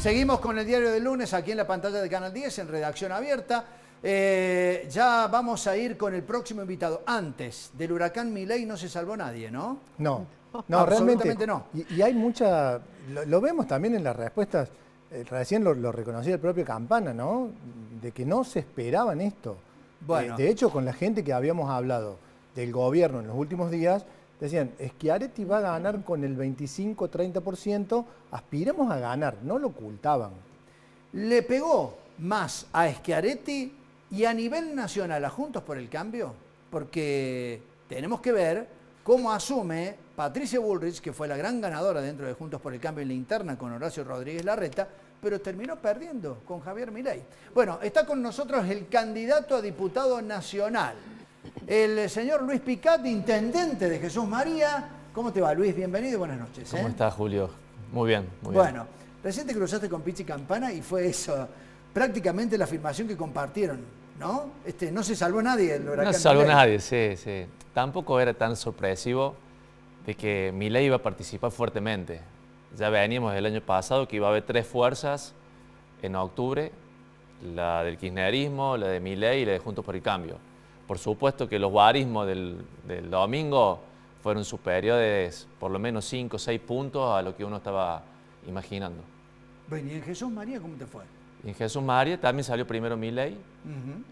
Seguimos con el diario del lunes aquí en la pantalla de Canal 10 en redacción abierta. Eh, ya vamos a ir con el próximo invitado. Antes del huracán Miley no se salvó nadie, ¿no? No, no, realmente, no. Y, hay mucha, lo, vemos también en las respuestas, eh, recién lo, reconocía el propio Campana, ¿no? De que no se esperaban esto. Eh, de hecho, con la gente que habíamos hablado del gobierno en los últimos días, decían, Schiaretti va a ganar con el 25-30%, aspiremos a ganar, no lo ocultaban. ¿Le pegó más a Schiaretti y a nivel nacional a Juntos por el Cambio? Porque tenemos que ver cómo asume Patricia Bullrich, que fue la gran ganadora dentro de Juntos por el Cambio en la interna con Horacio Rodríguez Larreta, pero terminó perdiendo con Javier Milei. Bueno, está con nosotros el candidato a diputado nacional el señor Luis Picat, intendente de Jesús María. ¿Cómo te va, Luis? Bienvenido y buenas noches. ¿Cómo ¿eh? estás, Julio? Muy bien, muy bueno, bien. Bueno, recién cruzaste con Pichi Campana y fue eso, prácticamente la afirmación que compartieron, ¿no? Este, no se salvó nadie el huracán. No se salvó nadie, sí, sí. Tampoco era tan sorpresivo de que Milei iba a participar fuertemente. Ya veníamos el año pasado que iba a haber tres fuerzas en octubre, la del kirchnerismo, la de Milei y la de Juntos por el Cambio por supuesto que los guarismos del, domingo fueron superiores por lo menos 5 o 6 puntos a lo que uno estaba imaginando. Bueno, ¿y en Jesús María cómo te fue? En Jesús María también salió primero Miley, ley.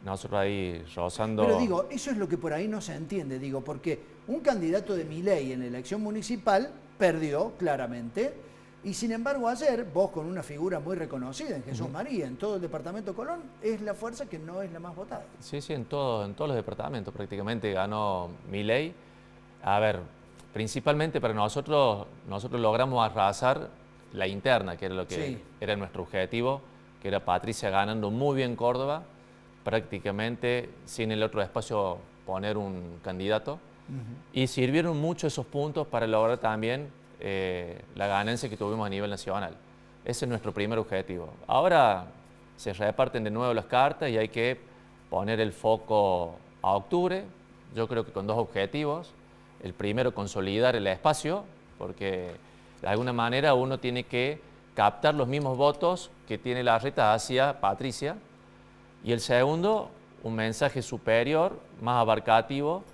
nosotros ahí rozando... Pero digo, eso es lo que por ahí no se entiende, digo, porque un candidato de ley en la elección municipal perdió claramente, y sin embargo ayer, vos con una figura muy reconocida en Jesús María, en todo el departamento Colón, es la fuerza que no es la más votada. Sí, sí, en, todo, en todos los departamentos prácticamente ganó mi ley. A ver, principalmente para nosotros, nosotros logramos arrasar la interna, que era lo que era nuestro objetivo, que era Patricia ganando muy bien Córdoba, prácticamente sin el otro espacio poner un candidato. Y sirvieron mucho esos puntos para lograr también eh, la ganancia que tuvimos a nivel nacional. Ese es nuestro primer objetivo. Ahora se reparten de nuevo las cartas y hay que poner el foco a octubre, yo creo que con dos objetivos. El primero, consolidar el espacio, porque de alguna manera uno tiene que captar los mismos votos que tiene la reta hacia Patricia. Y el segundo, un mensaje superior, más abarcativo,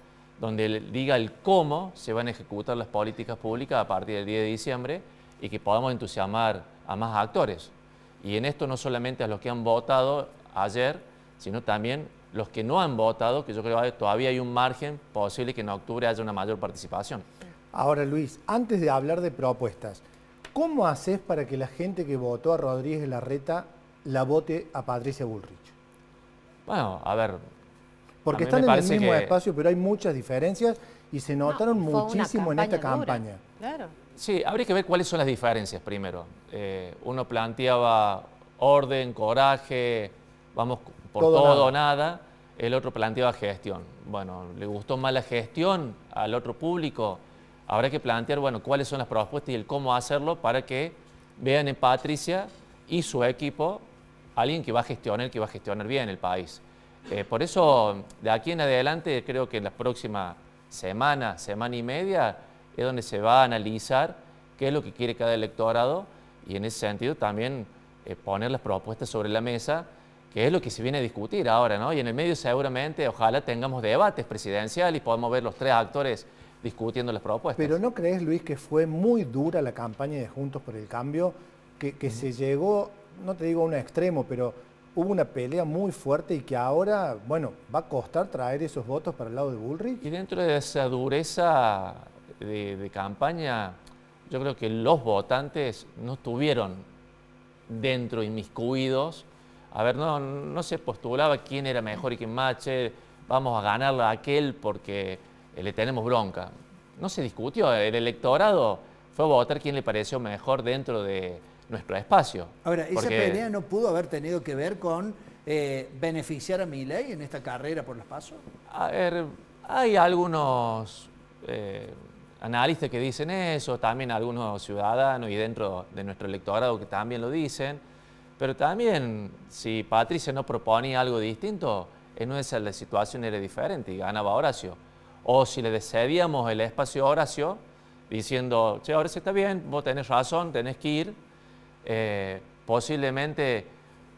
donde diga el cómo se van a ejecutar las políticas públicas a partir del 10 de diciembre y que podamos entusiasmar a más actores. Y en esto no solamente a los que han votado ayer, sino también los que no han votado, que yo creo que todavía hay un margen posible que en octubre haya una mayor participación. Ahora, Luis, antes de hablar de propuestas, ¿cómo haces para que la gente que votó a Rodríguez Larreta la vote a Patricia Bullrich? Bueno, a ver, porque están en el mismo espacio, pero hay muchas diferencias y se notaron muchísimo en esta campaña. Sí, habría que ver cuáles son las diferencias primero. Eh, uno planteaba orden, coraje, vamos por todo, nada. El otro planteaba gestión. Bueno, le gustó más la gestión al otro público. Habrá que plantear, bueno, cuáles son las propuestas y el cómo hacerlo para que vean en Patricia y su equipo alguien que va a gestionar, que va a gestionar bien el país. Eh, por eso, de aquí en adelante, creo que en la próxima semana, semana y media, es donde se va a analizar qué es lo que quiere cada electorado y en ese sentido también eh, poner las propuestas sobre la mesa, que es lo que se viene a discutir ahora, ¿no? Y en el medio seguramente, ojalá tengamos debates presidenciales y podamos ver los tres actores discutiendo las propuestas. Pero ¿no crees, Luis, que fue muy dura la campaña de Juntos por el Cambio, que, se llegó, no te digo a un extremo, pero hubo una pelea muy fuerte y que ahora, bueno, va a costar traer esos votos para el lado de Bullrich. Y dentro de esa dureza de, campaña, yo creo que los votantes no estuvieron dentro inmiscuidos. A ver, no, no se postulaba quién era mejor y quién más, vamos a ganar a aquel porque eh, le tenemos bronca. No se discutió, el electorado fue a votar quién le pareció mejor dentro de, nuestro espacio. Ahora, esa pelea no pudo haber tenido que ver con eh, beneficiar a Milei en esta carrera por los pasos. A ver, hay algunos eh, análisis que dicen eso, también algunos ciudadanos y dentro de nuestro electorado que también lo dicen, pero también si Patricia no propone algo distinto, en nuestra la situación era diferente y ganaba Horacio. O si le cedíamos el espacio a Horacio, diciendo, che, sí está bien, vos tenés razón, tenés que ir, eh, posiblemente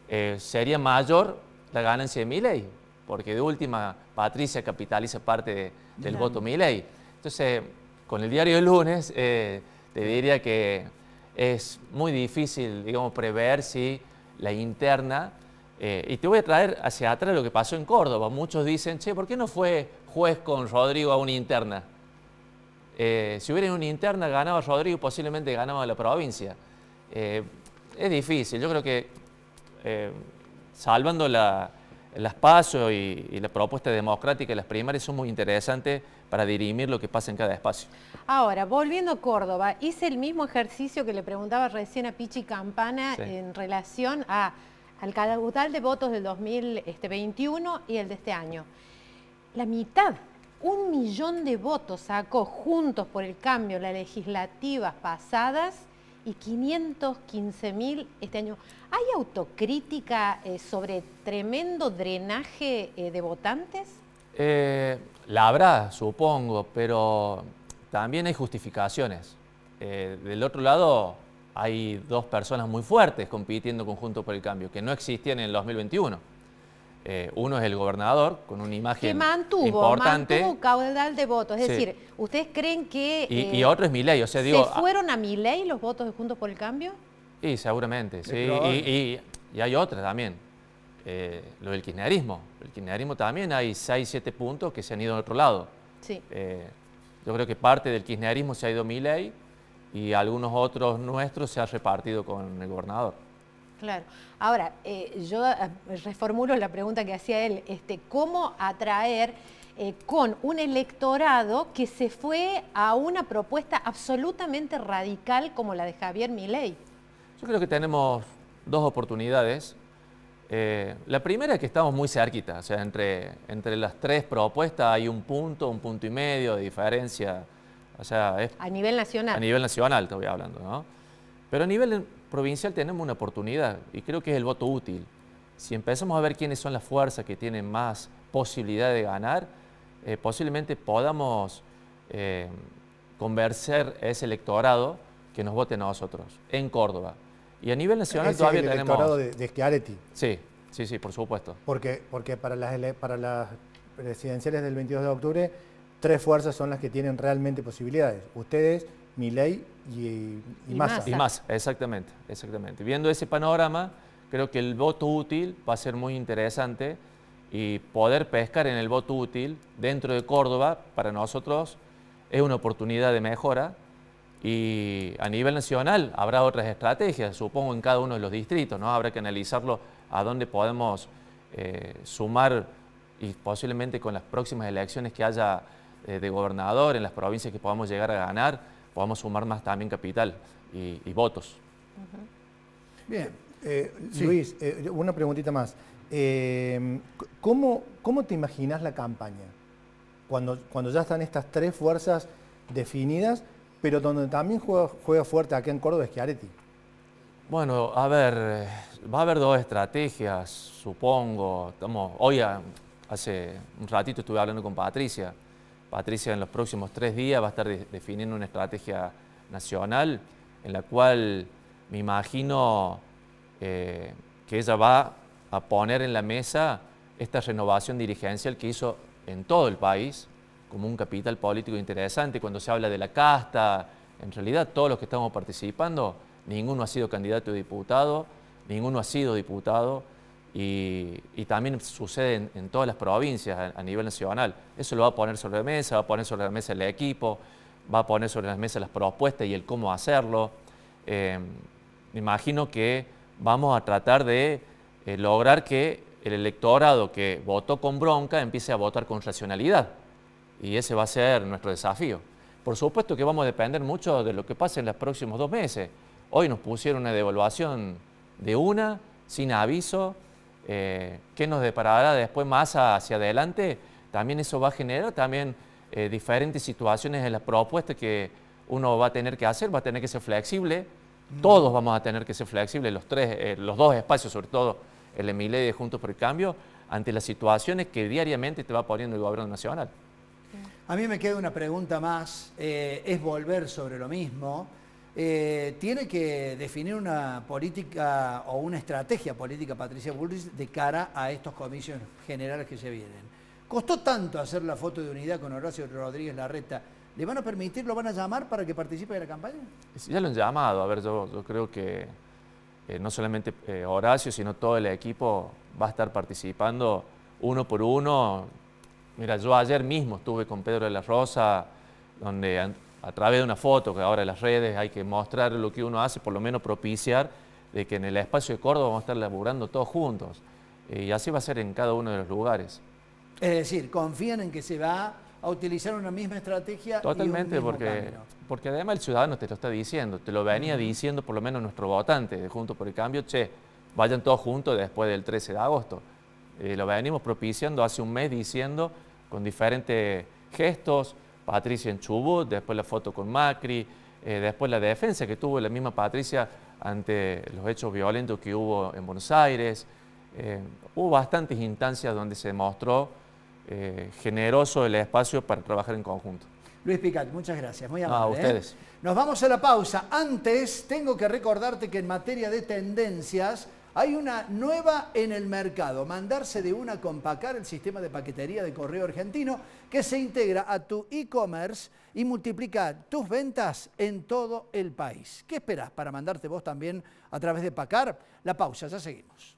eh, sería mayor la ganancia de Milley, porque de última Patricia capitaliza parte del voto Milley. Entonces, con el diario de lunes, eh, te diría que es muy difícil, digamos, prever si la interna... y te voy a traer hacia atrás lo que pasó en Córdoba. Muchos dicen, che, ¿por qué no fue juez con Rodrigo a una interna? si hubiera una interna, ganaba Rodrigo, posiblemente ganaba la provincia. Eh, es difícil, yo creo que eh, salvando las pasos y, la propuesta democrática y las primarias son muy interesantes para dirimir lo que pasa en cada espacio. Ahora, volviendo a Córdoba, hice el mismo ejercicio que le preguntaba recién a Pichi Campana en relación al caudal de votos del 2021 este, y el de este año. La mitad, un millón de votos sacó juntos por el cambio las legislativas pasadas y 515 mil este año. ¿Hay autocrítica eh, sobre tremendo drenaje eh, de votantes? Eh, la habrá, supongo, pero también hay justificaciones. del otro lado hay dos personas muy fuertes compitiendo conjunto por el cambio, que no existían en el 2021. Eh, uno es el gobernador, con una imagen que mantuvo, importante. caudal de votos. Es decir, ¿ustedes creen que... Y, eh, otro es Milei, o sea, digo... Ah, fueron a ley los votos de Juntos por el Cambio? Sí, seguramente, sí. Y, hay otra también, eh, lo del kirchnerismo. El kirchnerismo también hay 6, 7 puntos que se han ido a otro lado. Sí. yo creo que parte del kirchnerismo se ha ido a ley y algunos otros nuestros se ha repartido con el gobernador. Claro. Ahora, eh, yo eh, reformulo la pregunta que hacía él, este, ¿cómo atraer eh, con un electorado que se fue a una propuesta absolutamente radical como la de Javier Milei? Yo creo que tenemos dos oportunidades. la primera es que estamos muy cerquita, o sea, entre, entre las tres propuestas hay un punto, un punto y medio de diferencia. O sea, a nivel nacional. A nivel nacional, te voy hablando, ¿no? Pero a nivel provincial tenemos una oportunidad y creo que es el voto útil. Si empezamos a ver quiénes son las fuerzas que tienen más posibilidad de ganar, eh, posiblemente podamos eh, convencer a ese electorado que nos vote a nosotros en Córdoba. Y a nivel nacional tenemos... todavía el electorado de, de Sí, sí, sí, por supuesto. Porque, porque para, las, para las presidenciales del 22 de octubre, tres fuerzas son las que tienen realmente posibilidades. Ustedes mi ley eh, y, y Y más, exactamente, exactamente. Viendo ese panorama, creo que el voto útil va a ser muy interesante y poder pescar en el voto útil dentro de Córdoba, para nosotros, es una oportunidad de mejora y a nivel nacional habrá otras estrategias, supongo en cada uno de los distritos, ¿no? Habrá que analizarlo a dónde podemos eh, sumar y posiblemente con las próximas elecciones que haya eh, de gobernador en las provincias que podamos llegar a ganar, Podemos sumar más también capital y, votos. Bien, eh, Luis, eh, una preguntita más. Eh, ¿cómo, te imaginas la campaña? Cuando, cuando ya están estas tres fuerzas definidas, pero donde también juega, juega fuerte acá en Córdoba es Chiaretti. Bueno, a ver, va a haber dos estrategias, supongo. hoy, hace un ratito estuve hablando con Patricia, Patricia en los próximos tres días va a estar definiendo una estrategia nacional en la cual me imagino eh, que ella va a poner en la mesa esta renovación dirigencial que hizo en todo el país como un capital político interesante. Cuando se habla de la casta, en realidad todos los que estamos participando, ninguno ha sido candidato a diputado, ninguno ha sido diputado y, también sucede en, todas las provincias a, nivel nacional. Eso lo va a poner sobre la mesa, va a poner sobre la mesa el equipo, va a poner sobre la mesa las propuestas y el cómo hacerlo. Em, me imagino que vamos a tratar de eh, lograr que el electorado que votó con bronca empiece a votar con racionalidad. Y ese va a ser nuestro desafío. Por supuesto que vamos a depender mucho de lo que pase en los próximos dos meses. Hoy nos pusieron una devaluación de una, sin aviso, eh, qué nos deparará después más hacia adelante, también eso va a generar también eh, diferentes situaciones en las propuestas que uno va a tener que hacer, va a tener que ser flexible, mm. todos vamos a tener que ser flexibles, los, tres, eh, los dos espacios, sobre todo el Emile de Juntos por el Cambio, ante las situaciones que diariamente te va poniendo el gobierno nacional. A mí me queda una pregunta más, es volver sobre lo mismo. Eh, tiene que definir una política o una estrategia política Patricia Bullrich de cara a estos comicios generales que se vienen. Costó tanto hacer la foto de unidad con Horacio Rodríguez Larreta. ¿Le van a permitir, lo van a llamar para que participe de la campaña? Ya lo han llamado. A ver, yo, creo que eh, no solamente eh, Horacio, sino todo el equipo va a estar participando uno por uno. Mira, yo ayer mismo estuve con Pedro de la Rosa, donde a través de una foto, que ahora en las redes hay que mostrar lo que uno hace, por lo menos propiciar de que en el espacio de Córdoba vamos a estar laburando todos juntos. Eh, y así va a ser en cada uno de los lugares. Es decir, confían en que se va a utilizar una misma estrategia. Totalmente, porque, porque además el ciudadano te lo está diciendo, te lo venía diciendo por lo menos nuestro votante de Juntos por el Cambio, che, vayan todos juntos después del 13 de agosto. Eh, lo venimos propiciando hace un mes diciendo con diferentes gestos, Patricia Chubut, después la foto con Macri, eh, después la defensa que tuvo la misma Patricia ante los hechos violentos que hubo en Buenos Aires. Eh, hubo bastantes instancias donde se demostró eh, generoso el espacio para trabajar en conjunto. Luis Picat, muchas gracias. Muy ah, amable. a ustedes. Nos vamos a la pausa. Antes, tengo que recordarte que en materia de tendencias hay una nueva en el mercado, mandarse de una con Pacar, el sistema de paquetería de correo argentino, que se integra a tu e-commerce y multiplica tus ventas en todo el país. ¿Qué esperas para mandarte vos también a través de Pacar? La pausa, ya seguimos.